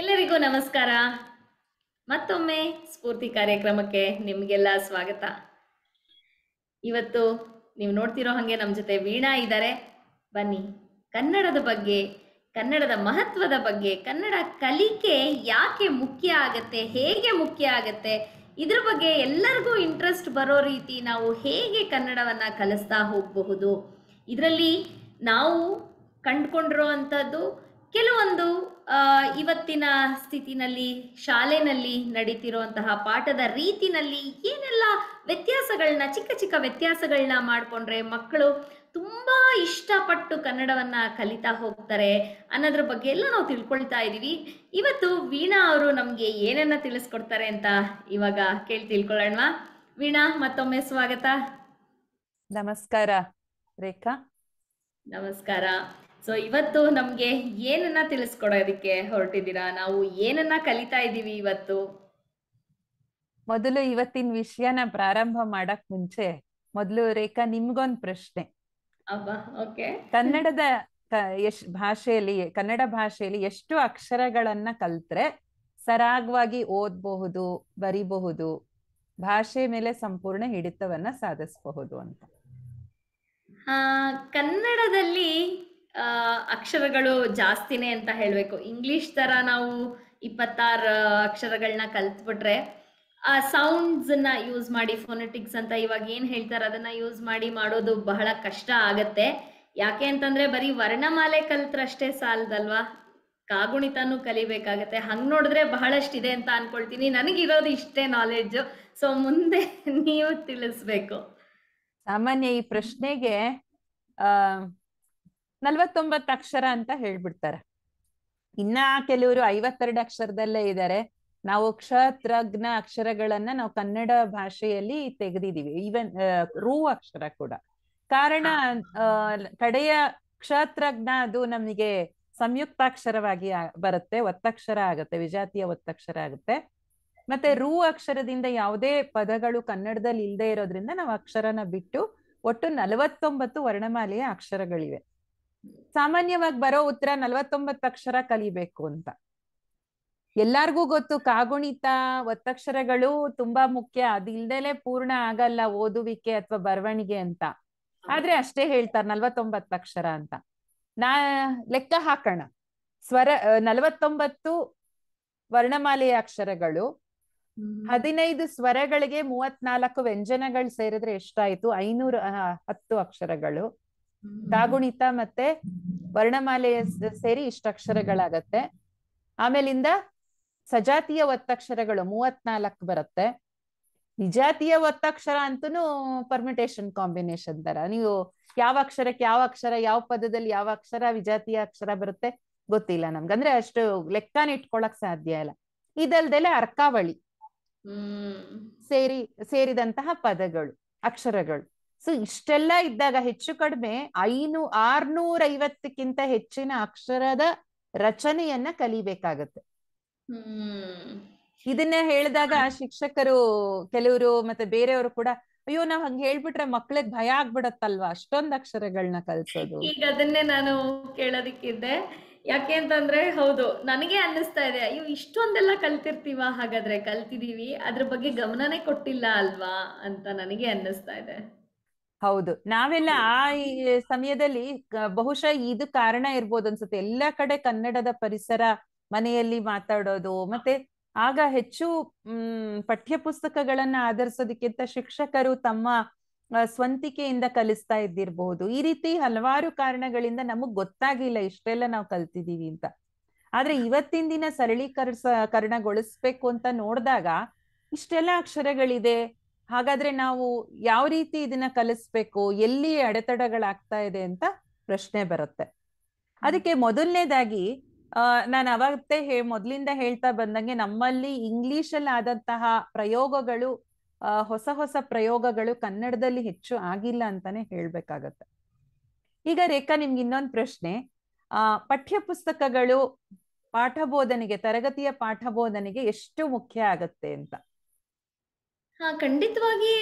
ಎಲ್ಲರಿಗೂ ನಮಸ್ಕಾರ ಮತ್ತೊಮ್ಮೆ ಸ್ಫೂರ್ತಿ ಕಾರ್ಯಕ್ರಮಕ್ಕೆ ನಿಮ್ಗೆಲ್ಲ ಸ್ವಾಗತ ಇವತ್ತು ನೀವು ನೋಡ್ತಿರೋ ಹಾಗೆ ನಮ್ಮ ಜೊತೆ ವೀಣಾ ಇದ್ದಾರೆ ಬನ್ನಿ ಕನ್ನಡದ ಬಗ್ಗೆ ಕನ್ನಡದ ಮಹತ್ವದ ಬಗ್ಗೆ ಕನ್ನಡ ಕಲಿಕೆ ಯಾಕೆ ಮುಖ್ಯ ಆಗತ್ತೆ ಹೇಗೆ ಮುಖ್ಯ ಆಗತ್ತೆ ಇದ್ರ ಬಗ್ಗೆ ಎಲ್ಲರಿಗೂ ಇಂಟ್ರೆಸ್ಟ್ ಬರೋ ರೀತಿ ನಾವು ಹೇಗೆ ಕನ್ನಡವನ್ನ ಕಲಿಸ್ತಾ ಹೋಗಬಹುದು ಇದರಲ್ಲಿ ನಾವು ಕಂಡುಕೊಂಡಿರೋ ಅಂಥದ್ದು ಕೆಲವೊಂದು ಇವತ್ತಿನ ಸ್ಥಿತಿನಲ್ಲಿ ಶಾಲೆನಲ್ಲಿ ನಡೀತಿರುವಂತಹ ಪಾಠದ ರೀತಿನಲ್ಲಿ ಏನೆಲ್ಲ ವ್ಯತ್ಯಾಸಗಳನ್ನ ಚಿಕ್ಕ ಚಿಕ್ಕ ವ್ಯತ್ಯಾಸಗಳನ್ನ ಮಾಡ್ಕೊಂಡ್ರೆ ಮಕ್ಕಳು ತುಂಬಾ ಇಷ್ಟಪಟ್ಟು ಕನ್ನಡವನ್ನ ಕಲಿತಾ ಹೋಗ್ತಾರೆ ಅನ್ನೋದ್ರ ಬಗ್ಗೆ ಎಲ್ಲ ನಾವು ತಿಳ್ಕೊಳ್ತಾ ಇದೀವಿ ಇವತ್ತು ವೀಣಾ ಅವರು ನಮಗೆ ಏನನ್ನ ತಿಳಿಸ್ಕೊಡ್ತಾರೆ ಅಂತ ಇವಾಗ ಕೇಳಿ ತಿಳ್ಕೊಳ್ಳೋಣ ವೀಣಾ ಮತ್ತೊಮ್ಮೆ ಸ್ವಾಗತ ನಮಸ್ಕಾರ ರೇಖಾ ನಮಸ್ಕಾರ ಸೊ ಇವತ್ತು ನಮ್ಗೆ ಏನನ್ನ ತಿಳಿಸ್ಕೊಡೋದಕ್ಕೆ ಹೊರಟಿದ್ದೀರಾ ನಾವು ಏನನ್ನ ಕಲಿತಾ ಇದ್ದೀವಿ ಇವತ್ತು ಮೊದಲು ಇವತ್ತಿನ ವಿಷಯನ ಪ್ರಾರಂಭ ಮಾಡಕ್ ಮುಂಚೆ ಮೊದಲು ರೇಖಾ ನಿಮ್ಗೊಂದ್ ಪ್ರಶ್ನೆ ಕನ್ನಡದ ಭಾಷೆಯಲ್ಲಿ ಕನ್ನಡ ಭಾಷೆಯಲ್ಲಿ ಎಷ್ಟು ಅಕ್ಷರಗಳನ್ನ ಕಲ್ತ್ರೆ ಸರಾಗವಾಗಿ ಓದ್ಬಹುದು ಬರಿಬಹುದು ಭಾಷೆ ಮೇಲೆ ಸಂಪೂರ್ಣ ಹಿಡಿತವನ್ನ ಸಾಧಿಸಬಹುದು ಅಂತ ಕನ್ನಡದಲ್ಲಿ ಅಕ್ಷರಗಳು ಜಾಸ್ತಿನೇ ಅಂತ ಹೇಳಬೇಕು ಇಂಗ್ಲಿಷ್ ಥರ ನಾವು ಇಪ್ಪತ್ತಾರು ಅಕ್ಷರಗಳನ್ನ ಕಲ್ತ್ಬಿಟ್ರೆ ಆ ಸೌಂಡ್ಸನ್ನ ಯೂಸ್ ಮಾಡಿ ಫೋನೆಟಿಕ್ಸ್ ಅಂತ ಇವಾಗ ಏನು ಹೇಳ್ತಾರೆ ಅದನ್ನ ಯೂಸ್ ಮಾಡಿ ಮಾಡೋದು ಬಹಳ ಕಷ್ಟ ಆಗತ್ತೆ ಯಾಕೆ ಅಂತಂದ್ರೆ ಬರೀ ವರ್ಣಮಾಲೆ ಕಲ್ತ್ರಷ್ಟೇ ಸಾಲದಲ್ವಾ ಕಾಗುಣಿತನೂ ಕಲಿಬೇಕಾಗತ್ತೆ ಹಂಗೆ ನೋಡಿದ್ರೆ ಬಹಳಷ್ಟಿದೆ ಅಂತ ಅನ್ಕೊಳ್ತೀನಿ ನನಗಿರೋದು ಇಷ್ಟೇ ನಾಲೆಡ್ಜು ಸೊ ಮುಂದೆ ನೀವು ತಿಳಿಸ್ಬೇಕು ಸಾಮಾನ್ಯ ಈ ಪ್ರಶ್ನೆಗೆ ನಲ್ವತ್ತೊಂಬತ್ತು ಅಕ್ಷರ ಅಂತ ಹೇಳ್ಬಿಡ್ತಾರೆ ಇನ್ನ ಕೆಲವರು ಐವತ್ತೆರಡು ಅಕ್ಷರದಲ್ಲೇ ಇದ್ದಾರೆ ನಾವು ಕ್ಷತ್ರಜ್ಞ ಅಕ್ಷರಗಳನ್ನ ನಾವು ಕನ್ನಡ ಭಾಷೆಯಲ್ಲಿ ತೆಗೆದಿದ್ದೀವಿ ಈವನ್ ರೂ ಅಕ್ಷರ ಕೂಡ ಕಾರಣ ಕಡೆಯ ಕ್ಷತ್ರಜ್ಞ ಅದು ನಮಗೆ ಸಂಯುಕ್ತಾಕ್ಷರವಾಗಿ ಬರುತ್ತೆ ಒತ್ತಕ್ಷರ ಆಗುತ್ತೆ ವಿಜಾತಿಯ ಒತ್ತಕ್ಷರ ಆಗುತ್ತೆ ಮತ್ತೆ ರೂ ಅಕ್ಷರದಿಂದ ಯಾವುದೇ ಪದಗಳು ಕನ್ನಡದಲ್ಲಿ ಇಲ್ಲದೆ ಇರೋದ್ರಿಂದ ನಾವು ಅಕ್ಷರನ ಬಿಟ್ಟು ಒಟ್ಟು ನಲವತ್ತೊಂಬತ್ತು ವರ್ಣಮಾಲೆಯ ಅಕ್ಷರಗಳಿವೆ ಸಾಮಾನ್ಯವಾಗಿ ಬರೋ ಉತ್ತರ ಅಕ್ಷರ ಕಲಿಬೇಕು ಅಂತ ಎಲ್ಲಾರ್ಗೂ ಗೊತ್ತು ಕಾಗುಣಿತ ಒತ್ತಕ್ಷರಗಳು ತುಂಬಾ ಮುಖ್ಯ ಅದಿಲ್ದಲೆ ಪೂರ್ಣ ಆಗಲ್ಲ ಓದುವಿಕೆ ಅಥವಾ ಬರವಣಿಗೆ ಅಂತ ಆದ್ರೆ ಅಷ್ಟೇ ಹೇಳ್ತಾರೆ ಅಕ್ಷರ ಅಂತ ನಾ ಲೆಕ್ಕ ಹಾಕೋಣ ಸ್ವರ ನಲ್ವತ್ತೊಂಬತ್ತು ವರ್ಣಮಾಲೆಯ ಅಕ್ಷರಗಳು ಹದಿನೈದು ಸ್ವರಗಳಿಗೆ ಮೂವತ್ನಾಲ್ಕು ವ್ಯಂಜನಗಳು ಸೇರಿದ್ರೆ ಎಷ್ಟಾಯ್ತು ಐನೂರ ಹತ್ತು ಅಕ್ಷರಗಳು ಕಾಗುಣಿತ ಮತ್ತೆ ವರ್ಣಮಾಲೆಯ ಸೇರಿ ಇಷ್ಟಕ್ಷರಗಳಾಗತ್ತೆ ಆಮೇಲಿಂದ ಸಜಾತಿಯ ಒತ್ತಕ್ಷರಗಳು ಮೂವತ್ನಾಲ್ಕ್ ಬರುತ್ತೆ ನಿಜಾತಿಯ ಒತ್ತಕ್ಷರ ಅಂತೂ ಪರ್ಮಿಟೇಷನ್ ಕಾಂಬಿನೇಷನ್ ತರ ನೀವು ಯಾವ ಅಕ್ಷರಕ್ಕೆ ಯಾವ ಅಕ್ಷರ ಯಾವ ಪದದಲ್ಲಿ ಯಾವ ಅಕ್ಷರ ವಿಜಾತಿಯ ಅಕ್ಷರ ಬರುತ್ತೆ ಗೊತ್ತಿಲ್ಲ ನಮ್ಗಂದ್ರೆ ಅಷ್ಟು ಲೆಕ್ಕಾನ ಇಟ್ಕೊಳಕ್ ಸಾಧ್ಯ ಇಲ್ಲ ಇದಲ್ದೆಲೆ ಅರ್ಕಾವಳಿ ಸೇರಿ ಸೇರಿದಂತಹ ಪದಗಳು ಅಕ್ಷರಗಳು ಸೊ ಇಷ್ಟೆಲ್ಲ ಇದ್ದಾಗ ಹೆಚ್ಚು ಕಡಿಮೆ ಐನು ಆರ್ನೂರ ಐವತ್ತಕ್ಕಿಂತ ಹೆಚ್ಚಿನ ಅಕ್ಷರದ ರಚನೆಯನ್ನ ಕಲಿಬೇಕಾಗತ್ತೆ ಇದನ್ನ ಹೇಳಿದಾಗ ಶಿಕ್ಷಕರು ಕೆಲವರು ಮತ್ತೆ ಬೇರೆಯವರು ಕೂಡ ಅಯ್ಯೋ ನಾವ್ ಹಂಗ ಹೇಳ್ಬಿಟ್ರೆ ಮಕ್ಳಿಗೆ ಭಯ ಆಗ್ಬಿಡತ್ತಲ್ವಾ ಅಷ್ಟೊಂದ್ ಅಕ್ಷರಗಳನ್ನ ಕಲ್ಸೋದು ಈಗ ಅದನ್ನೇ ನಾನು ಕೇಳೋದಿಕ್ಕಿದ್ದೆ ಯಾಕೆ ಅಂತಂದ್ರೆ ಹೌದು ನನಗೆ ಅನ್ನಿಸ್ತಾ ಇದೆ ಅಯ್ಯೋ ಇಷ್ಟೊಂದೆಲ್ಲ ಕಲ್ತಿರ್ತೀವ ಹಾಗಾದ್ರೆ ಕಲ್ತಿದೀವಿ ಅದ್ರ ಬಗ್ಗೆ ಗಮನನೇ ಕೊಟ್ಟಿಲ್ಲ ಅಲ್ವಾ ಅಂತ ನನಗೆ ಅನ್ನಿಸ್ತಾ ಇದೆ ಹೌದು ನಾವೆಲ್ಲ ಆ ಸಮಯದಲ್ಲಿ ಬಹುಶಃ ಇದು ಕಾರಣ ಇರ್ಬೋದು ಅನ್ಸುತ್ತೆ ಎಲ್ಲ ಕಡೆ ಕನ್ನಡದ ಪರಿಸರ ಮನೆಯಲ್ಲಿ ಮಾತಾಡೋದು ಮತ್ತೆ ಆಗ ಹೆಚ್ಚು ಹ್ಮ್ ಪಠ್ಯ ಪುಸ್ತಕಗಳನ್ನ ಆಧರಿಸೋದಕ್ಕಿಂತ ಶಿಕ್ಷಕರು ತಮ್ಮ ಸ್ವಂತಿಕೆಯಿಂದ ಕಲಿಸ್ತಾ ಇದ್ದಿರಬಹುದು ಈ ರೀತಿ ಹಲವಾರು ಕಾರಣಗಳಿಂದ ನಮಗ್ ಗೊತ್ತಾಗಿಲ್ಲ ಇಷ್ಟೆಲ್ಲ ನಾವು ಕಲ್ತಿದೀವಿ ಅಂತ ಆದ್ರೆ ಇವತ್ತಿನ ದಿನ ಸರಳೀಕರಿಸ ಕಾರಣಗೊಳಿಸ್ಬೇಕು ಅಂತ ನೋಡಿದಾಗ ಇಷ್ಟೆಲ್ಲ ಅಕ್ಷರಗಳಿದೆ ಹಾಗಾದ್ರೆ ನಾವು ಯಾವ ರೀತಿ ಇದನ್ನ ಕಲಿಸ್ಬೇಕು ಎಲ್ಲಿ ಅಡೆತಡೆಗಳಾಗ್ತಾ ಇದೆ ಅಂತ ಪ್ರಶ್ನೆ ಬರುತ್ತೆ ಅದಕ್ಕೆ ಮೊದಲನೇದಾಗಿ ಅಹ್ ನಾನು ಅವತ್ತೇ ಹೇ ಮೊದಲಿಂದ ಹೇಳ್ತಾ ಬಂದಂಗೆ ನಮ್ಮಲ್ಲಿ ಇಂಗ್ಲಿಷ್ ಅಲ್ಲಿ ಆದಂತಹ ಪ್ರಯೋಗಗಳು ಹೊಸ ಹೊಸ ಪ್ರಯೋಗಗಳು ಕನ್ನಡದಲ್ಲಿ ಹೆಚ್ಚು ಆಗಿಲ್ಲ ಅಂತಾನೆ ಹೇಳ್ಬೇಕಾಗತ್ತೆ ಈಗ ರೇಖಾ ನಿಮ್ಗೆ ಇನ್ನೊಂದು ಪ್ರಶ್ನೆ ಆ ಪಠ್ಯ ಪುಸ್ತಕಗಳು ಪಾಠ ಬೋಧನೆಗೆ ತರಗತಿಯ ಪಾಠ ಬೋಧನೆಗೆ ಎಷ್ಟು ಮುಖ್ಯ ಆಗತ್ತೆ ಅಂತ ಖಂಡಿತವಾಗಿ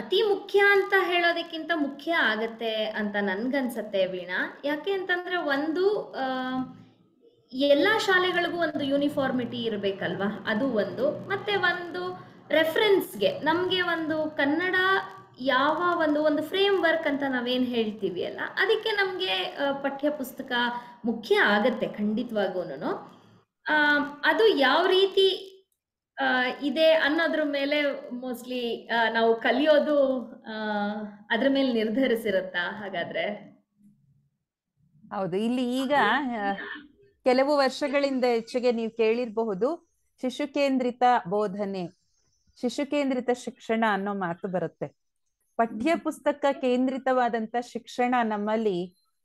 ಅತಿ ಮುಖ್ಯ ಅಂತ ಹೇಳೋದಕ್ಕಿಂತ ಮುಖ್ಯ ಆಗತ್ತೆ ಅಂತ ನನ್ಗನ್ಸತ್ತೆ ವೀಣಾ ಯಾಕೆ ಅಂತಂದ್ರೆ ಒಂದು ಎಲ್ಲ ಶಾಲೆಗಳಿಗೂ ಒಂದು ಯೂನಿಫಾರ್ಮಿಟಿ ಇರಬೇಕಲ್ವಾ ಅದು ಒಂದು ಮತ್ತೆ ಒಂದು ರೆಫ್ರೆನ್ಸ್ಗೆ ನಮಗೆ ಒಂದು ಕನ್ನಡ ಯಾವ ಒಂದು ಒಂದು ಫ್ರೇಮ್ ವರ್ಕ್ ಅಂತ ನಾವೇನು ಹೇಳ್ತೀವಿ ಅಲ್ಲ ಅದಕ್ಕೆ ನಮಗೆ ಪಠ್ಯ ಮುಖ್ಯ ಆಗತ್ತೆ ಖಂಡಿತವಾಗೂನು ಅದು ಯಾವ ರೀತಿ ಇದೆ ಅನ್ನೋದ್ರ ಮೇಲೆ ಮೋಸ್ಟ್ಲಿ ನಾವು ಕಲಿಯೋದು ಅದ್ರ ಮೇಲೆ ನಿರ್ಧರಿಸಿರುತ್ತಾ ಹಾಗಾದ್ರೆ ಹೌದು ಇಲ್ಲಿ ಈಗ ಕೆಲವು ವರ್ಷಗಳಿಂದ ಹೆಚ್ಚಿಗೆ ನೀವು ಕೇಳಿರಬಹುದು ಶಿಶು ಕೇಂದ್ರಿತ ಬೋಧನೆ ಶಿಶು ಕೇಂದ್ರಿತ ಶಿಕ್ಷಣ ಅನ್ನೋ ಮಾತು ಬರುತ್ತೆ ಪಠ್ಯ ಪುಸ್ತಕ ಕೇಂದ್ರಿತವಾದಂತ ಶಿಕ್ಷಣ ನಮ್ಮಲ್ಲಿ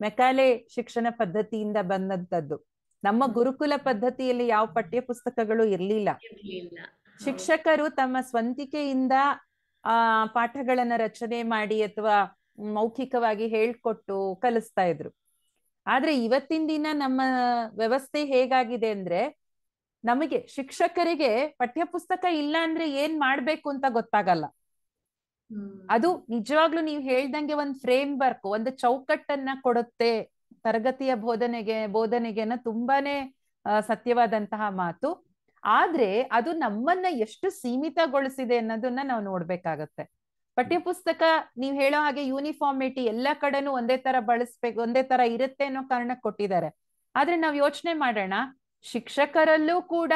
ಮೆಕಾಲೆ ಶಿಕ್ಷಣ ಪದ್ಧತಿಯಿಂದ ಬಂದಂತದ್ದು ನಮ್ಮ ಗುರುಕುಲ ಪದ್ಧತಿಯಲ್ಲಿ ಯಾವ ಪಠ್ಯ ಪುಸ್ತಕಗಳು ಇರ್ಲಿಲ್ಲ ಶಿಕ್ಷಕರು ತಮ್ಮ ಸ್ವಂತಿಕೆಯಿಂದ ಆ ಪಾಠಗಳನ್ನ ರಚನೆ ಮಾಡಿ ಅಥವಾ ಮೌಖಿಕವಾಗಿ ಹೇಳ್ಕೊಟ್ಟು ಕಲಿಸ್ತಾ ಇದ್ರು ಆದ್ರೆ ಇವತ್ತಿನ ದಿನ ನಮ್ಮ ವ್ಯವಸ್ಥೆ ಹೇಗಾಗಿದೆ ಅಂದ್ರೆ ನಮಗೆ ಶಿಕ್ಷಕರಿಗೆ ಪಠ್ಯಪುಸ್ತಕ ಇಲ್ಲ ಅಂದ್ರೆ ಏನ್ ಮಾಡ್ಬೇಕು ಅಂತ ಗೊತ್ತಾಗಲ್ಲ ಅದು ನಿಜವಾಗ್ಲು ನೀವು ಹೇಳ್ದಂಗೆ ಒಂದ್ ಫ್ರೇಮ್ ವರ್ಕ್ ಒಂದು ಚೌಕಟ್ಟನ್ನ ಕೊಡುತ್ತೆ ತರಗತಿಯ ಬೋಧನೆಗೆ ಬೋಧನೆಗೆನ ತುಂಬಾನೇ ಸತ್ಯವಾದಂತಹ ಮಾತು ಆದ್ರೆ ಅದು ನಮ್ಮನ್ನ ಎಷ್ಟು ಸೀಮಿತಗೊಳಿಸಿದೆ ಅನ್ನೋದನ್ನ ನಾವು ನೋಡ್ಬೇಕಾಗತ್ತೆ ಪಠ್ಯಪುಸ್ತಕ ನೀವ್ ಹೇಳೋ ಹಾಗೆ ಯೂನಿಫಾರ್ಮಿಟಿ ಎಲ್ಲಾ ಕಡೆನೂ ಒಂದೇ ತರ ಬಳಸ್ಬೇಕು ಒಂದೇ ತರ ಇರುತ್ತೆ ಅನ್ನೋ ಕಾರಣಕ್ಕೆ ಕೊಟ್ಟಿದ್ದಾರೆ ಆದ್ರೆ ನಾವ್ ಯೋಚನೆ ಮಾಡೋಣ ಶಿಕ್ಷಕರಲ್ಲೂ ಕೂಡ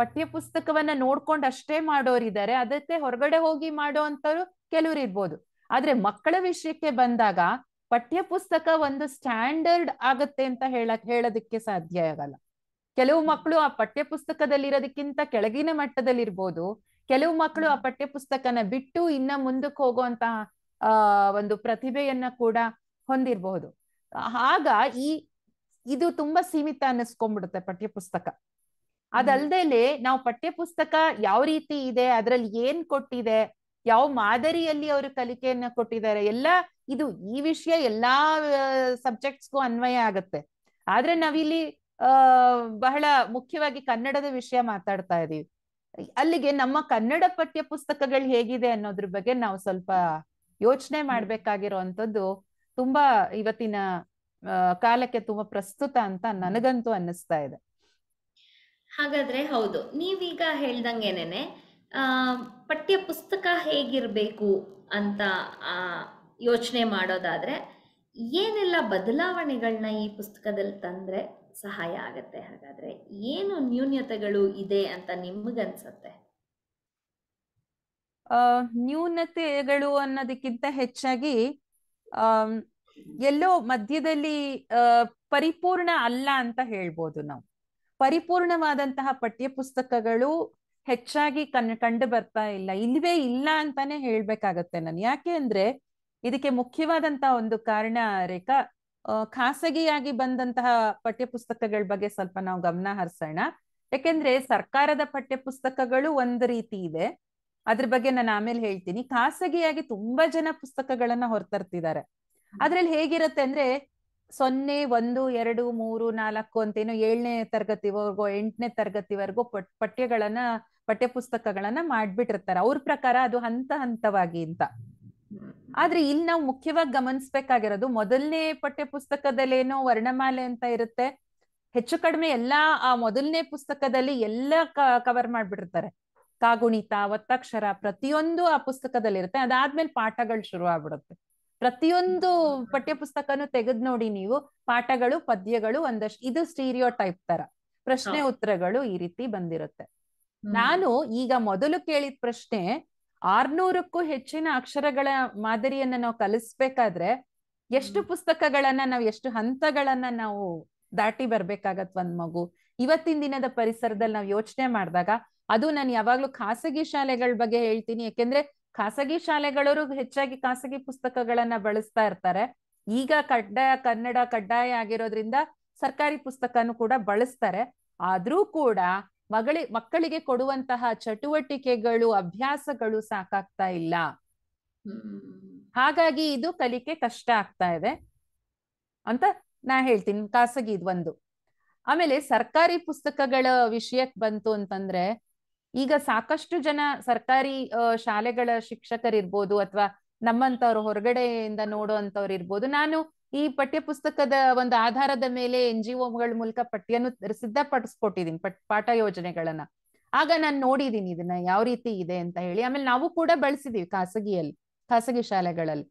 ಪಠ್ಯಪುಸ್ತಕವನ್ನ ನೋಡ್ಕೊಂಡು ಅಷ್ಟೇ ಮಾಡೋರಿದ್ದಾರೆ ಅದಕ್ಕೆ ಹೊರಗಡೆ ಹೋಗಿ ಮಾಡೋ ಅಂತವ್ರು ಕೆಲವ್ರು ಇರ್ಬೋದು ಆದ್ರೆ ಮಕ್ಕಳ ವಿಷಯಕ್ಕೆ ಬಂದಾಗ ಪಠ್ಯಪುಸ್ತಕ ಒಂದು ಸ್ಟ್ಯಾಂಡರ್ಡ್ ಆಗತ್ತೆ ಅಂತ ಹೇಳಕ್ ಹೇಳೋದಕ್ಕೆ ಸಾಧ್ಯ ಆಗಲ್ಲ ಕೆಲವು ಮಕ್ಕಳು ಆ ಪಠ್ಯ ಪುಸ್ತಕದಲ್ಲಿರೋದಕ್ಕಿಂತ ಕೆಳಗಿನ ಮಟ್ಟದಲ್ಲಿರ್ಬೋದು ಕೆಲವು ಮಕ್ಕಳು ಆ ಪಠ್ಯ ಪುಸ್ತಕನ ಬಿಟ್ಟು ಇನ್ನ ಮುಂದಕ್ಕೆ ಹೋಗುವಂತಹ ಆ ಒಂದು ಪ್ರತಿಭೆಯನ್ನ ಕೂಡ ಹೊಂದಿರಬಹುದು ಆಗ ಈ ಇದು ತುಂಬಾ ಸೀಮಿತ ಅನ್ನಿಸ್ಕೊಂಡ್ಬಿಡುತ್ತೆ ಪಠ್ಯಪುಸ್ತಕ ಪುಸ್ತಕ ಅದಲ್ದೇಲೆ ನಾವು ಪಠ್ಯಪುಸ್ತಕ ಯಾವ ರೀತಿ ಇದೆ ಅದ್ರಲ್ಲಿ ಏನ್ ಕೊಟ್ಟಿದೆ ಯಾವ ಮಾದರಿಯಲ್ಲಿ ಅವರು ಕಲಿಕೆಯನ್ನ ಕೊಟ್ಟಿದ್ದಾರೆ ಎಲ್ಲ ಇದು ಈ ವಿಷಯ ಎಲ್ಲಾ ಸಬ್ಜೆಕ್ಟ್ಸ್ಗೂ ಅನ್ವಯ ಆಗತ್ತೆ ಆದ್ರೆ ನಾವಿಲ್ಲಿ ಆ ಬಹಳ ಮುಖ್ಯವಾಗಿ ಕನ್ನಡದ ವಿಷಯ ಮಾತಾಡ್ತಾ ಇದೀವಿ ಅಲ್ಲಿಗೆ ನಮ್ಮ ಕನ್ನಡ ಪಠ್ಯ ಪುಸ್ತಕಗಳು ಹೇಗಿದೆ ಅನ್ನೋದ್ರ ಬಗ್ಗೆ ನಾವು ಸ್ವಲ್ಪ ಯೋಚನೆ ಮಾಡ್ಬೇಕಾಗಿರುವಂತದ್ದು ತುಂಬಾ ಇವತ್ತಿನ ಕಾಲಕ್ಕೆ ತುಂಬಾ ಪ್ರಸ್ತುತ ಅಂತ ನನಗಂತೂ ಅನ್ನಿಸ್ತಾ ಇದೆ ಹಾಗಾದ್ರೆ ಹೌದು ನೀವೀಗ ಹೇಳ್ದಂಗೆನೇನೆ ಆ ಪಠ್ಯ ಪುಸ್ತಕ ಹೇಗಿರ್ಬೇಕು ಅಂತ ಯೋಚನೆ ಮಾಡೋದಾದ್ರೆ ಏನೆಲ್ಲ ಬದಲಾವಣೆಗಳನ್ನ ಈ ಪುಸ್ತಕದಲ್ಲಿ ತಂದ್ರೆ ಸಹಾಯ ಆಗತ್ತೆ ಹಾಗಾದ್ರೆ ಏನು ನ್ಯೂನ್ಯತೆಗಳು ಇದೆ ಅಂತ ನಿಮಗನ್ಸತ್ತೆ ನ್ಯೂನತೆಗಳು ಅನ್ನೋದಕ್ಕಿಂತ ಹೆಚ್ಚಾಗಿ ಎಲ್ಲೋ ಮಧ್ಯದಲ್ಲಿ ಪರಿಪೂರ್ಣ ಅಲ್ಲ ಅಂತ ಹೇಳ್ಬೋದು ನಾವು ಪರಿಪೂರ್ಣವಾದಂತಹ ಪಠ್ಯ ಪುಸ್ತಕಗಳು ಹೆಚ್ಚಾಗಿ ಕಣ್ ಕಂಡು ಬರ್ತಾ ಇಲ್ಲ ಇಲ್ವೇ ಇಲ್ಲ ಅಂತಾನೆ ಹೇಳ್ಬೇಕಾಗತ್ತೆ ನಾನು ಯಾಕೆ ಅಂದ್ರೆ ಇದಕ್ಕೆ ಮುಖ್ಯವಾದಂತಹ ಒಂದು ಕಾರಣ ರೇಖಾ ಖಾಸಗಿಯಾಗಿ ಬಂದಂತಹ ಪಠ್ಯಪುಸ್ತಕಗಳ ಬಗ್ಗೆ ಸ್ವಲ್ಪ ನಾವು ಗಮನ ಹರಿಸೋಣ ಯಾಕೆಂದ್ರೆ ಸರ್ಕಾರದ ಪಠ್ಯಪುಸ್ತಕಗಳು ಒಂದ್ ರೀತಿ ಇದೆ ಅದ್ರ ಬಗ್ಗೆ ನಾನು ಆಮೇಲೆ ಹೇಳ್ತೀನಿ ಖಾಸಗಿಯಾಗಿ ತುಂಬಾ ಜನ ಪುಸ್ತಕಗಳನ್ನ ಹೊರತರ್ತಿದ್ದಾರೆ ಅದ್ರಲ್ಲಿ ಹೇಗಿರುತ್ತೆ ಅಂದ್ರೆ ಸೊನ್ನೆ ಒಂದು ಎರಡು ಮೂರು ನಾಲ್ಕು ಅಂತೇನೋ ಏಳನೇ ತರಗತಿವರೆಗೂ ಎಂಟನೇ ತರಗತಿವರೆಗೂ ಪಠ್ಯಗಳನ್ನ ಪಠ್ಯಪುಸ್ತಕಗಳನ್ನ ಮಾಡ್ಬಿಟ್ಟಿರ್ತಾರೆ ಅವ್ರ ಪ್ರಕಾರ ಅದು ಹಂತ ಹಂತವಾಗಿ ಅಂತ ಆದ್ರೆ ಇಲ್ಲಿ ನಾವು ಮುಖ್ಯವಾಗಿ ಗಮನಿಸ್ಬೇಕಾಗಿರೋದು ಮೊದಲನೇ ಪಠ್ಯ ಏನೋ ವರ್ಣಮಾಲೆ ಅಂತ ಇರುತ್ತೆ ಹೆಚ್ಚು ಕಡಿಮೆ ಎಲ್ಲಾ ಆ ಮೊದಲನೇ ಪುಸ್ತಕದಲ್ಲಿ ಎಲ್ಲಾ ಕವರ್ ಮಾಡ್ಬಿಡ್ತಾರೆ ಕಾಗುಣಿತ ಒತ್ತಕ್ಷರ ಪ್ರತಿಯೊಂದು ಆ ಪುಸ್ತಕದಲ್ಲಿ ಇರುತ್ತೆ ಅದಾದ್ಮೇಲೆ ಪಾಠಗಳು ಶುರು ಆಗ್ಬಿಡುತ್ತೆ ಪ್ರತಿಯೊಂದು ಪಠ್ಯ ಪುಸ್ತಕನು ತೆಗೆದ್ ನೋಡಿ ನೀವು ಪಾಠಗಳು ಪದ್ಯಗಳು ಒಂದಷ್ಟು ಇದು ಸ್ಟೀರಿಯೋ ಟೈಪ್ ತರ ಪ್ರಶ್ನೆ ಉತ್ತರಗಳು ಈ ರೀತಿ ಬಂದಿರುತ್ತೆ ನಾನು ಈಗ ಮೊದಲು ಕೇಳಿದ ಪ್ರಶ್ನೆ ಆರ್ನೂರಕ್ಕೂ ಹೆಚ್ಚಿನ ಅಕ್ಷರಗಳ ಮಾದರಿಯನ್ನ ನಾವು ಕಲಿಸ್ಬೇಕಾದ್ರೆ ಎಷ್ಟು ಪುಸ್ತಕಗಳನ್ನ ನಾವು ಎಷ್ಟು ಹಂತಗಳನ್ನ ನಾವು ದಾಟಿ ಬರ್ಬೇಕಾಗತ್ ಒಂದ್ ಮಗು ಇವತ್ತಿನ ದಿನದ ಪರಿಸರದಲ್ಲಿ ನಾವು ಯೋಚನೆ ಮಾಡಿದಾಗ ಅದು ನಾನು ಯಾವಾಗ್ಲೂ ಖಾಸಗಿ ಶಾಲೆಗಳ ಬಗ್ಗೆ ಹೇಳ್ತೀನಿ ಯಾಕೆಂದ್ರೆ ಖಾಸಗಿ ಶಾಲೆಗಳವರು ಹೆಚ್ಚಾಗಿ ಖಾಸಗಿ ಪುಸ್ತಕಗಳನ್ನ ಬಳಸ್ತಾ ಇರ್ತಾರೆ ಈಗ ಕಡ್ಡಾಯ ಕನ್ನಡ ಕಡ್ಡಾಯ ಆಗಿರೋದ್ರಿಂದ ಸರ್ಕಾರಿ ಪುಸ್ತಕನು ಕೂಡ ಬಳಸ್ತಾರೆ ಆದ್ರೂ ಕೂಡ ಮಗಳಿ ಮಕ್ಕಳಿಗೆ ಕೊಡುವಂತಹ ಚಟುವಟಿಕೆಗಳು ಅಭ್ಯಾಸಗಳು ಸಾಕಾಗ್ತಾ ಇಲ್ಲ ಹಾಗಾಗಿ ಇದು ಕಲಿಕೆ ಕಷ್ಟ ಆಗ್ತಾ ಇದೆ ಅಂತ ನಾ ಹೇಳ್ತೀನಿ ಖಾಸಗಿ ಇದೊಂದು ಆಮೇಲೆ ಸರ್ಕಾರಿ ಪುಸ್ತಕಗಳ ವಿಷಯಕ್ಕೆ ಬಂತು ಅಂತಂದ್ರೆ ಈಗ ಸಾಕಷ್ಟು ಜನ ಸರ್ಕಾರಿ ಶಾಲೆಗಳ ಶಿಕ್ಷಕರಿರ್ಬೋದು ಅಥವಾ ನಮ್ಮಂತವ್ರು ಹೊರಗಡೆಯಿಂದ ನೋಡುವಂತವ್ರು ಇರ್ಬೋದು ನಾನು ಈ ಪಠ್ಯ ಪುಸ್ತಕದ ಒಂದು ಆಧಾರದ ಮೇಲೆ ಎನ್ ಜಿ ಓಗಳ ಮೂಲಕ ಪಠ್ಯನು ಸಿದ್ಧಪಡಿಸ್ಕೊಟ್ಟಿದೀನಿ ಪಟ್ ಪಾಠ ಯೋಜನೆಗಳನ್ನ ಆಗ ನಾನು ನೋಡಿದೀನಿ ಇದನ್ನ ಯಾವ ರೀತಿ ಇದೆ ಅಂತ ಹೇಳಿ ಆಮೇಲೆ ನಾವು ಕೂಡ ಬಳಸಿದೀವಿ ಖಾಸಗಿಯಲ್ಲಿ ಖಾಸಗಿ ಶಾಲೆಗಳಲ್ಲಿ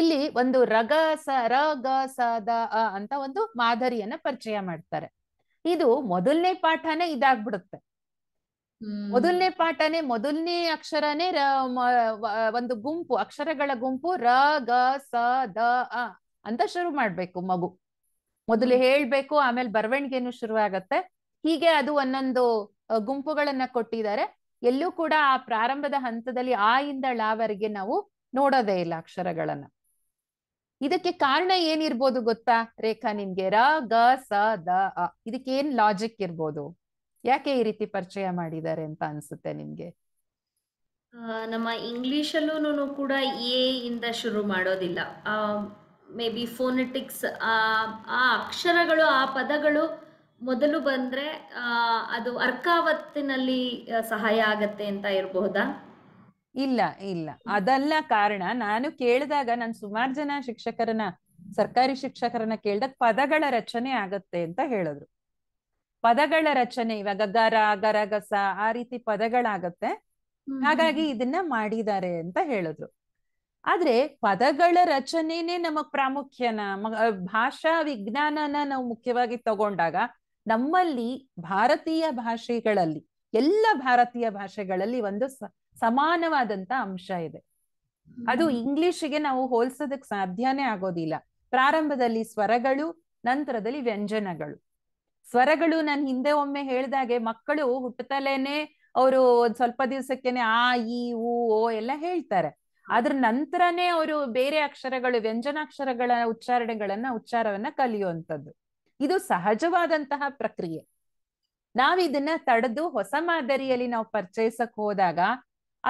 ಇಲ್ಲಿ ಒಂದು ರಗ ಸ ರ ಗ ಸ ದ ಅ ಅಂತ ಒಂದು ಮಾದರಿಯನ್ನ ಪರಿಚಯ ಮಾಡ್ತಾರೆ ಇದು ಮೊದಲನೇ ಪಾಠನೇ ಇದಾಗ್ಬಿಡುತ್ತೆ ಮೊದಲನೇ ಪಾಠನೇ ಮೊದಲನೇ ಅಕ್ಷರನೇ ರ ಒಂದು ಗುಂಪು ಅಕ್ಷರಗಳ ಗುಂಪು ರ ಗ ಸ ದ ಅ ಅಂತ ಶುರು ಮಾಡ್ಬೇಕು ಮಗು ಮೊದಲು ಹೇಳ್ಬೇಕು ಆಮೇಲೆ ಬರವಣಿಗೆನು ಶುರು ಆಗತ್ತೆ ಹೀಗೆ ಅದು ಒಂದೊಂದು ಗುಂಪುಗಳನ್ನ ಕೊಟ್ಟಿದ್ದಾರೆ ಎಲ್ಲೂ ಕೂಡ ಆ ಪ್ರಾರಂಭದ ಹಂತದಲ್ಲಿ ಆ ಇಂದ ಳಾವರೆಗೆ ನಾವು ನೋಡೋದೇ ಇಲ್ಲ ಅಕ್ಷರಗಳನ್ನ ಇದಕ್ಕೆ ಕಾರಣ ಏನಿರ್ಬೋದು ಗೊತ್ತಾ ರೇಖಾ ನಿಮ್ಗೆ ರ ಗ ಸ ದ ಅ ಇದಕ್ಕೆ ಏನ್ ಲಾಜಿಕ್ ಇರ್ಬೋದು ಯಾಕೆ ಈ ರೀತಿ ಪರಿಚಯ ಮಾಡಿದ್ದಾರೆ ಅಂತ ಅನ್ಸುತ್ತೆ ನಿಮ್ಗೆ ನಮ್ಮ ಅಲ್ಲೂ ಕೂಡ ಎ ಇಂದ ಶುರು ಮಾಡೋದಿಲ್ಲ ಆ ಮೇ ಬಿ ಫೋನೆಟಿಕ್ಸ್ ಆ ಅಕ್ಷರಗಳು ಆ ಪದಗಳು ಮೊದಲು ಬಂದರೆ ಅದು ಅರ್ಕಾವತ್ತಿನಲ್ಲಿ ಸಹಾಯ ಆಗತ್ತೆ ಅಂತ ಇರಬಹುದಾ ಇಲ್ಲ ಇಲ್ಲ ಅದಲ್ಲ ಕಾರಣ ನಾನು ಕೇಳಿದಾಗ ನಾನು ಸುಮಾರು ಜನ ಶಿಕ್ಷಕರನ್ನ ಸರ್ಕಾರಿ ಶಿಕ್ಷಕರನ್ನ ಕೇಳಿದಾಗ ಪದಗಳ ರಚನೆ ಆಗತ್ತೆ ಅಂತ ಹೇಳಿದ್ರು ಪದಗಳ ರಚನೆ ಇವಾಗ ಗರ ಗರಗಸ ಆ ರೀತಿ ಪದಗಳಾಗತ್ತೆ ಹಾಗಾಗಿ ಇದನ್ನ ಮಾಡಿದ್ದಾರೆ ಅಂತ ಹೇಳಿದ್ರು ಆದ್ರೆ ಪದಗಳ ರಚನೆನೇ ನಮಗ್ ಪ್ರಾಮುಖ್ಯನ ಭಾಷಾ ವಿಜ್ಞಾನನ ನಾವು ಮುಖ್ಯವಾಗಿ ತಗೊಂಡಾಗ ನಮ್ಮಲ್ಲಿ ಭಾರತೀಯ ಭಾಷೆಗಳಲ್ಲಿ ಎಲ್ಲ ಭಾರತೀಯ ಭಾಷೆಗಳಲ್ಲಿ ಒಂದು ಸಮಾನವಾದಂತ ಅಂಶ ಇದೆ ಅದು ಇಂಗ್ಲಿಷ್ಗೆ ನಾವು ಹೋಲ್ಸೋದಕ್ ಸಾಧ್ಯನೇ ಆಗೋದಿಲ್ಲ ಪ್ರಾರಂಭದಲ್ಲಿ ಸ್ವರಗಳು ನಂತರದಲ್ಲಿ ವ್ಯಂಜನಗಳು ಸ್ವರಗಳು ನಾನು ಹಿಂದೆ ಒಮ್ಮೆ ಹೇಳ್ದಾಗೆ ಮಕ್ಕಳು ಹುಟ್ಟುತ್ತಲೇನೆ ಅವರು ಒಂದ್ ಸ್ವಲ್ಪ ದಿವಸಕ್ಕೆನೆ ಆ ಇ ಉ ಓ ಎಲ್ಲ ಹೇಳ್ತಾರೆ ಅದ್ರ ನಂತರನೇ ಅವರು ಬೇರೆ ಅಕ್ಷರಗಳು ವ್ಯಂಜನಾಕ್ಷರಗಳ ಉಚ್ಚಾರಣೆಗಳನ್ನ ಉಚ್ಚಾರವನ್ನ ಕಲಿಯುವಂಥದ್ದು ಇದು ಸಹಜವಾದಂತಹ ಪ್ರಕ್ರಿಯೆ ನಾವಿದನ್ನ ತಡೆದು ಹೊಸ ಮಾದರಿಯಲ್ಲಿ ನಾವು ಪರಿಚಯಿಸಕ್ ಹೋದಾಗ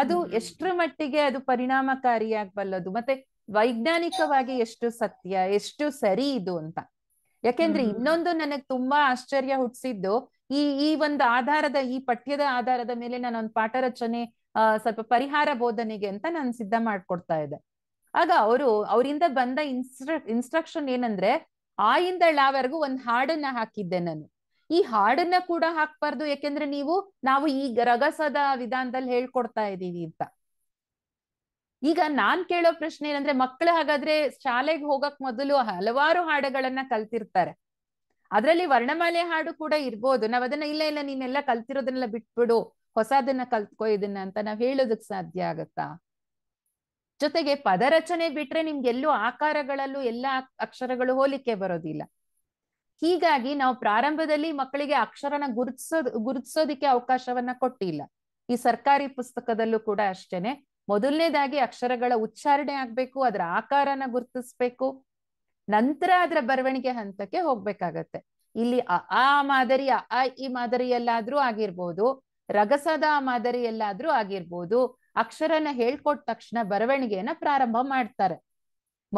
ಅದು ಎಷ್ಟ್ರ ಮಟ್ಟಿಗೆ ಅದು ಪರಿಣಾಮಕಾರಿಯಾಗಬಲ್ಲದು ಮತ್ತೆ ವೈಜ್ಞಾನಿಕವಾಗಿ ಎಷ್ಟು ಸತ್ಯ ಎಷ್ಟು ಸರಿ ಇದು ಅಂತ ಯಾಕೆಂದ್ರೆ ಇನ್ನೊಂದು ನನಗ್ ತುಂಬಾ ಆಶ್ಚರ್ಯ ಹುಟ್ಟಿಸಿದ್ದು ಈ ಈ ಒಂದು ಆಧಾರದ ಈ ಪಠ್ಯದ ಆಧಾರದ ಮೇಲೆ ನಾನು ಒಂದು ಪಾಠ ರಚನೆ ಸ್ವಲ್ಪ ಪರಿಹಾರ ಬೋಧನೆಗೆ ಅಂತ ನಾನು ಸಿದ್ಧ ಮಾಡ್ಕೊಡ್ತಾ ಇದ್ದೆ ಆಗ ಅವರು ಅವರಿಂದ ಬಂದ ಇನ್ಸ್ಟ್ರ ಇನ್ಸ್ಟ್ರಕ್ಷನ್ ಏನಂದ್ರೆ ಆ ಇಂದ ಲಾವರೆಗೂ ಒಂದ್ ಹಾಡನ್ನ ಹಾಕಿದ್ದೆ ನಾನು ಈ ಹಾಡನ್ನ ಕೂಡ ಹಾಕ್ಬಾರ್ದು ಯಾಕೆಂದ್ರೆ ನೀವು ನಾವು ಈ ರಗಸದ ವಿಧಾನದಲ್ಲಿ ಹೇಳ್ಕೊಡ್ತಾ ಇದ್ದೀವಿ ಅಂತ ಈಗ ನಾನ್ ಕೇಳೋ ಪ್ರಶ್ನೆ ಏನಂದ್ರೆ ಮಕ್ಕಳು ಹಾಗಾದ್ರೆ ಶಾಲೆಗೆ ಹೋಗಕ್ ಮೊದಲು ಹಲವಾರು ಹಾಡುಗಳನ್ನ ಕಲ್ತಿರ್ತಾರೆ ಅದ್ರಲ್ಲಿ ವರ್ಣಮಾಲೆ ಹಾಡು ಕೂಡ ಇರ್ಬೋದು ನಾವ್ ಅದನ್ನ ಇಲ್ಲ ಇಲ್ಲ ನೀನೆಲ್ಲ ಕಲ್ತಿರೋದನ್ನೆಲ್ಲ ಬಿಟ್ಬಿಡು ಹೊಸದನ್ನ ಕಲ್ತ್ಕೊ ಇದನ್ನ ಅಂತ ನಾವ್ ಹೇಳೋದಕ್ ಸಾಧ್ಯ ಆಗತ್ತಾ ಜೊತೆಗೆ ಪದರಚನೆ ಬಿಟ್ರೆ ನಿಮ್ಗೆಲ್ಲೂ ಆಕಾರಗಳಲ್ಲೂ ಎಲ್ಲಾ ಅಕ್ಷರಗಳು ಹೋಲಿಕೆ ಬರೋದಿಲ್ಲ ಹೀಗಾಗಿ ನಾವು ಪ್ರಾರಂಭದಲ್ಲಿ ಮಕ್ಕಳಿಗೆ ಅಕ್ಷರನ ಗುರುತಿಸೋದ್ ಗುರುತಿಸೋದಿಕ್ಕೆ ಅವಕಾಶವನ್ನ ಕೊಟ್ಟಿಲ್ಲ ಈ ಸರ್ಕಾರಿ ಪುಸ್ತಕದಲ್ಲೂ ಕೂಡ ಅಷ್ಟೇನೆ ಮೊದಲನೇದಾಗಿ ಅಕ್ಷರಗಳ ಉಚ್ಚಾರಣೆ ಆಗ್ಬೇಕು ಅದರ ಆಕಾರನ ಗುರುತಿಸ್ಬೇಕು ನಂತರ ಅದರ ಬರವಣಿಗೆ ಹಂತಕ್ಕೆ ಹೋಗ್ಬೇಕಾಗತ್ತೆ ಇಲ್ಲಿ ಅ ಆ ಮಾದರಿ ಅ ಈ ಮಾದರಿಯಲ್ಲಾದ್ರೂ ಆಗಿರ್ಬೋದು ರಗಸದ ಮಾದರಿಯಲ್ಲಾದ್ರೂ ಆಗಿರ್ಬೋದು ಅಕ್ಷರನ ಹೇಳ್ಕೊಟ್ಟ ತಕ್ಷಣ ಬರವಣಿಗೆಯನ್ನ ಪ್ರಾರಂಭ ಮಾಡ್ತಾರೆ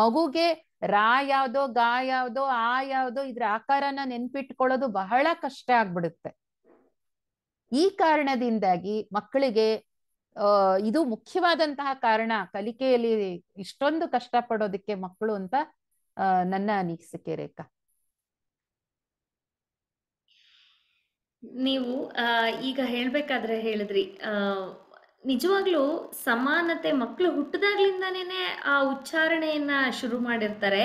ಮಗುಗೆ ರಾ ಯಾವ್ದೋ ಗಾ ಯಾವ್ದೋ ಆ ಯಾವ್ದೋ ಇದ್ರ ಆಕಾರನ ನೆನ್ಪಿಟ್ಕೊಳ್ಳೋದು ಬಹಳ ಕಷ್ಟ ಆಗ್ಬಿಡುತ್ತೆ ಈ ಕಾರಣದಿಂದಾಗಿ ಮಕ್ಕಳಿಗೆ ಇದು ಮುಖ್ಯವಾದಂತಹ ಕಾರಣ ಕಲಿಕೆಯಲ್ಲಿ ಇಷ್ಟೊಂದು ಕಷ್ಟ ಮಕ್ಕಳು ಅಂತ ನನ್ನ ಅನಿಸಿಕೆ ರೇಖಾ ನೀವು ಈಗ ಹೇಳಬೇಕಾದ್ರೆ ಹೇಳಿದ್ರಿ ನಿಜವಾಗ್ಲೂ ಸಮಾನತೆ ಮಕ್ಕಳು ಹುಟ್ಟದಾಗ್ಲಿಂದಾನೇನೆ ಆ ಉಚ್ಚಾರಣೆಯನ್ನ ಶುರು ಮಾಡಿರ್ತಾರೆ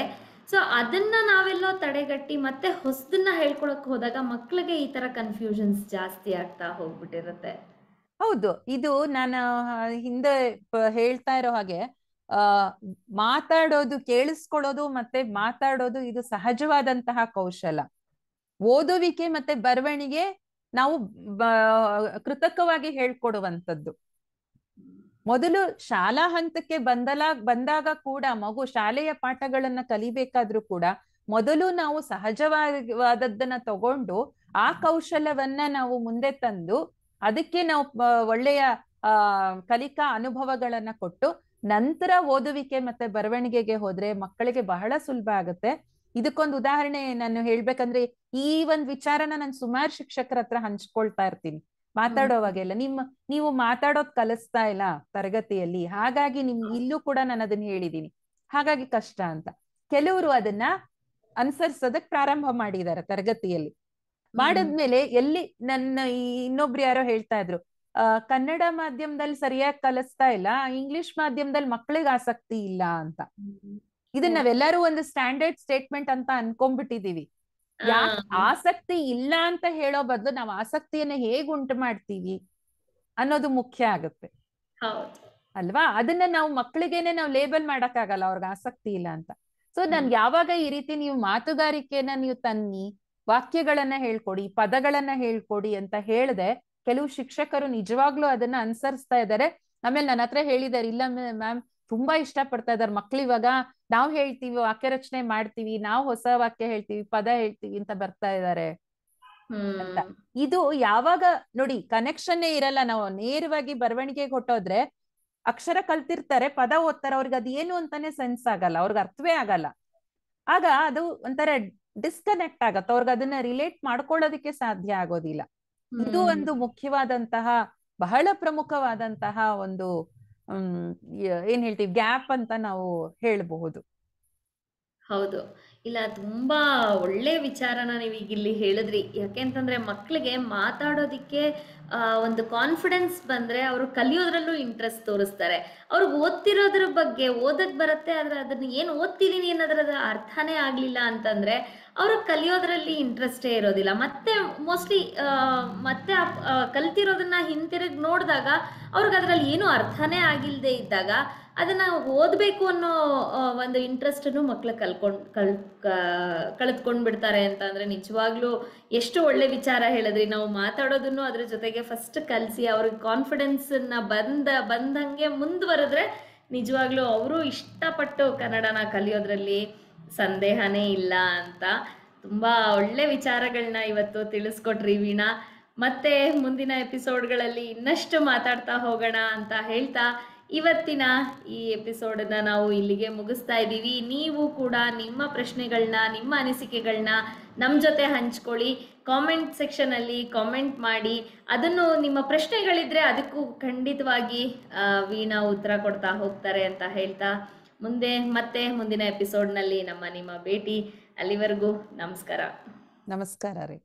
ಸೊ ಅದನ್ನ ನಾವೆಲ್ಲೋ ತಡೆಗಟ್ಟಿ ಮತ್ತೆ ಹೊಸದನ್ನ ಹೇಳ್ಕೊಳಕ್ ಹೋದಾಗ ಮಕ್ಕಳಿಗೆ ಈ ತರ ಕನ್ಫ್ಯೂಷನ್ಸ್ ಜಾಸ್ತಿ ಆಗ್ತಾ ಹೋಗ್ಬಿಟ್ಟಿರುತ್ತೆ ಹೌದು ಇದು ನಾನು ಹಿಂದೆ ಹೇಳ್ತಾ ಇರೋ ಹಾಗೆ ಆ ಮಾತಾಡೋದು ಕೇಳಿಸ್ಕೊಳ್ಳೋದು ಮತ್ತೆ ಮಾತಾಡೋದು ಇದು ಸಹಜವಾದಂತಹ ಕೌಶಲ ಓದುವಿಕೆ ಮತ್ತೆ ಬರವಣಿಗೆ ನಾವು ಕೃತಕವಾಗಿ ಹೇಳ್ಕೊಡುವಂಥದ್ದು ಮೊದಲು ಶಾಲಾ ಹಂತಕ್ಕೆ ಬಂದಲ ಬಂದಾಗ ಕೂಡ ಮಗು ಶಾಲೆಯ ಪಾಠಗಳನ್ನ ಕಲಿಬೇಕಾದ್ರೂ ಕೂಡ ಮೊದಲು ನಾವು ಸಹಜವಾದದ್ದನ್ನ ತಗೊಂಡು ಆ ಕೌಶಲವನ್ನ ನಾವು ಮುಂದೆ ತಂದು ಅದಕ್ಕೆ ನಾವು ಒಳ್ಳೆಯ ಕಲಿಕಾ ಅನುಭವಗಳನ್ನ ಕೊಟ್ಟು ನಂತರ ಓದುವಿಕೆ ಮತ್ತೆ ಬರವಣಿಗೆಗೆ ಹೋದ್ರೆ ಮಕ್ಕಳಿಗೆ ಬಹಳ ಸುಲಭ ಆಗುತ್ತೆ ಇದಕ್ಕೊಂದು ಉದಾಹರಣೆ ನಾನು ಹೇಳ್ಬೇಕಂದ್ರೆ ಈ ಒಂದ್ ವಿಚಾರನ ನಾನು ಸುಮಾರು ಶಿಕ್ಷಕರ ಹತ್ರ ಹಂಚ್ಕೊಳ್ತಾ ಇರ್ತೀನಿ ಮಾತಾಡೋವಾಗೆಲ್ಲ ನಿಮ್ಮ ನೀವು ಮಾತಾಡೋದ್ ಕಲಿಸ್ತಾ ಇಲ್ಲ ತರಗತಿಯಲ್ಲಿ ಹಾಗಾಗಿ ನಿಮ್ ಇಲ್ಲೂ ಕೂಡ ನಾನು ಅದನ್ನ ಹೇಳಿದೀನಿ ಹಾಗಾಗಿ ಕಷ್ಟ ಅಂತ ಕೆಲವರು ಅದನ್ನ ಅನ್ಸರ್ಸೋದಕ್ ಪ್ರಾರಂಭ ಮಾಡಿದಾರೆ ತರಗತಿಯಲ್ಲಿ ಮಾಡಿದ್ಮೇಲೆ ಎಲ್ಲಿ ನನ್ನ ಇನ್ನೊಬ್ರು ಯಾರೋ ಹೇಳ್ತಾ ಇದ್ರು ಕನ್ನಡ ಮಾಧ್ಯಮದಲ್ಲಿ ಸರಿಯಾಗಿ ಕಲಿಸ್ತಾ ಇಲ್ಲ ಇಂಗ್ಲಿಷ್ ಮಾಧ್ಯಮದಲ್ಲಿ ಮಕ್ಳಿಗೆ ಆಸಕ್ತಿ ಇಲ್ಲ ಅಂತ ಇದನ್ನ ನಾವೆಲ್ಲರೂ ಒಂದು ಸ್ಟ್ಯಾಂಡರ್ಡ್ ಸ್ಟೇಟ್ಮೆಂಟ್ ಅಂತ ಅನ್ಕೊಂಡ್ಬಿಟ್ಟಿದೀವಿ ಆಸಕ್ತಿ ಇಲ್ಲ ಅಂತ ಹೇಳೋ ಬದಲು ನಾವು ಆಸಕ್ತಿಯನ್ನ ಹೇಗ್ ಉಂಟು ಮಾಡ್ತೀವಿ ಅನ್ನೋದು ಮುಖ್ಯ ಆಗುತ್ತೆ ಅಲ್ವಾ ಅದನ್ನ ನಾವು ಮಕ್ಳಿಗೇನೆ ನಾವು ಲೇಬಲ್ ಆಗಲ್ಲ ಅವ್ರಿಗೆ ಆಸಕ್ತಿ ಇಲ್ಲ ಅಂತ ಸೊ ನನ್ ಯಾವಾಗ ಈ ರೀತಿ ನೀವು ಮಾತುಗಾರಿಕೆನ ನೀವು ತನ್ನಿ ವಾಕ್ಯಗಳನ್ನ ಹೇಳ್ಕೊಡಿ ಪದಗಳನ್ನ ಹೇಳ್ಕೊಡಿ ಅಂತ ಹೇಳದೆ ಕೆಲವು ಶಿಕ್ಷಕರು ನಿಜವಾಗ್ಲೂ ಅದನ್ನ ಅನುಸರಿಸ್ತಾ ಇದ್ದಾರೆ ಆಮೇಲೆ ನನ್ನ ಹತ್ರ ಹೇಳಿದಾರೆ ಇಲ್ಲ ಮ್ಯಾಮ್ ತುಂಬಾ ಇಷ್ಟ ಪಡ್ತಾ ಇದಾರೆ ಮಕ್ಳು ಇವಾಗ ನಾವು ಹೇಳ್ತೀವಿ ವಾಕ್ಯ ರಚನೆ ಮಾಡ್ತೀವಿ ನಾವು ಹೊಸ ವಾಕ್ಯ ಹೇಳ್ತೀವಿ ಪದ ಹೇಳ್ತೀವಿ ಅಂತ ಬರ್ತಾ ಇದಾರೆ ಇದು ಯಾವಾಗ ನೋಡಿ ಕನೆಕ್ಷನ್ ಇರಲ್ಲ ನಾವು ನೇರವಾಗಿ ಬರವಣಿಗೆ ಕೊಟ್ಟೋದ್ರೆ ಅಕ್ಷರ ಕಲ್ತಿರ್ತಾರೆ ಪದ ಓದ್ತಾರೆ ಅವ್ರಿಗೆ ಅದು ಏನು ಅಂತಾನೆ ಸೆನ್ಸ್ ಆಗಲ್ಲ ಅವ್ರಿಗೆ ಅರ್ಥವೇ ಆಗಲ್ಲ ಆಗ ಅದು ಒಂಥರ ಡಿಸ್ಕನೆಕ್ಟ್ ಆಗತ್ತೆ ಅವ್ರಿಗೆ ಅದನ್ನ ರಿಲೇಟ್ ಮಾಡ್ಕೊಳ್ಳೋದಕ್ಕೆ ಸಾಧ್ಯ ಆಗೋದಿಲ್ಲ ಇದು ಒಂದು ಮುಖ್ಯವಾದಂತಹ ಬಹಳ ಪ್ರಮುಖವಾದಂತಹ ಒಂದು ಏನ್ ಹೇಳ್ತೀವಿ ಗ್ಯಾಪ್ ಅಂತ ನಾವು ಹೇಳಬಹುದು ಹೌದು ಇಲ್ಲ ತುಂಬಾ ಒಳ್ಳೆ ವಿಚಾರನ ನೀವು ಇಲ್ಲಿ ಹೇಳಿದ್ರಿ ಯಾಕೆಂತಂದ್ರೆ ಮಕ್ಳಿಗೆ ಮಾತಾಡೋದಿಕ್ಕೆ ಒಂದು ಕಾನ್ಫಿಡೆನ್ಸ್ ಬಂದ್ರೆ ಅವರು ಕಲಿಯೋದ್ರಲ್ಲೂ ಇಂಟ್ರೆಸ್ಟ್ ತೋರಿಸ್ತಾರೆ ಅವ್ರಿಗೆ ಓದ್ತಿರೋದ್ರ ಬಗ್ಗೆ ಓದಕ್ ಬರುತ್ತೆ ಆದ್ರೆ ಅದನ್ನ ಏನು ಓದ್ತಿದೀನಿ ಅನ್ನೋದ್ರ ಅರ್ಥನೇ ಆಗ್ಲಿಲ್ಲ ಅಂತಂದ್ರೆ ಅವ್ರಿಗೆ ಕಲಿಯೋದ್ರಲ್ಲಿ ಇಂಟ್ರೆಸ್ಟೇ ಇರೋದಿಲ್ಲ ಮತ್ತೆ ಮೋಸ್ಟ್ಲಿ ಮತ್ತೆ ಕಲ್ತಿರೋದನ್ನ ಹಿಂತಿರುಗಿ ನೋಡಿದಾಗ ಅವ್ರಿಗೆ ಅದರಲ್ಲಿ ಏನೂ ಅರ್ಥನೇ ಆಗಿಲ್ಲದೆ ಇದ್ದಾಗ ಅದನ್ನು ಓದಬೇಕು ಅನ್ನೋ ಒಂದು ಇಂಟ್ರೆಸ್ಟನ್ನು ಮಕ್ಕಳು ಕಲ್ಕೊಂಡು ಕಲ್ ಕಳೆದುಕೊಂಡು ಬಿಡ್ತಾರೆ ಅಂತ ಅಂದರೆ ನಿಜವಾಗ್ಲೂ ಎಷ್ಟು ಒಳ್ಳೆ ವಿಚಾರ ಹೇಳಿದ್ರಿ ನಾವು ಮಾತಾಡೋದನ್ನು ಅದ್ರ ಜೊತೆಗೆ ಫಸ್ಟ್ ಕಲಿಸಿ ಅವ್ರಿಗೆ ಕಾನ್ಫಿಡೆನ್ಸನ್ನು ಬಂದ ಬಂದಂಗೆ ಮುಂದುವರೆದ್ರೆ ನಿಜವಾಗ್ಲೂ ಅವರು ಇಷ್ಟಪಟ್ಟು ಕನ್ನಡನ ಕಲಿಯೋದ್ರಲ್ಲಿ ಸಂದೇಹನೇ ಇಲ್ಲ ಅಂತ ತುಂಬಾ ಒಳ್ಳೆ ವಿಚಾರಗಳನ್ನ ಇವತ್ತು ತಿಳಿಸ್ಕೊಟ್ರಿ ವೀಣಾ ಮತ್ತೆ ಮುಂದಿನ ಎಪಿಸೋಡ್ಗಳಲ್ಲಿ ಇನ್ನಷ್ಟು ಮಾತಾಡ್ತಾ ಹೋಗೋಣ ಅಂತ ಹೇಳ್ತಾ ಇವತ್ತಿನ ಈ ಎಪಿಸೋಡನ್ನ ನಾವು ಇಲ್ಲಿಗೆ ಮುಗಿಸ್ತಾ ಇದ್ದೀವಿ ನೀವು ಕೂಡ ನಿಮ್ಮ ಪ್ರಶ್ನೆಗಳನ್ನ ನಿಮ್ಮ ಅನಿಸಿಕೆಗಳನ್ನ ನಮ್ಮ ಜೊತೆ ಹಂಚ್ಕೊಳ್ಳಿ ಕಾಮೆಂಟ್ ಸೆಕ್ಷನಲ್ಲಿ ಕಾಮೆಂಟ್ ಮಾಡಿ ಅದನ್ನು ನಿಮ್ಮ ಪ್ರಶ್ನೆಗಳಿದ್ರೆ ಅದಕ್ಕೂ ಖಂಡಿತವಾಗಿ ವೀಣಾ ಉತ್ತರ ಕೊಡ್ತಾ ಹೋಗ್ತಾರೆ ಅಂತ ಹೇಳ್ತಾ ಮುಂದೆ ಮತ್ತೆ ಮುಂದಿನ ಎಪಿಸೋಡ್ನಲ್ಲಿ ನಮ್ಮ ನಿಮ್ಮ ಭೇಟಿ ಅಲ್ಲಿವರೆಗೂ ನಮಸ್ಕಾರ ನಮಸ್ಕಾರ ರೀ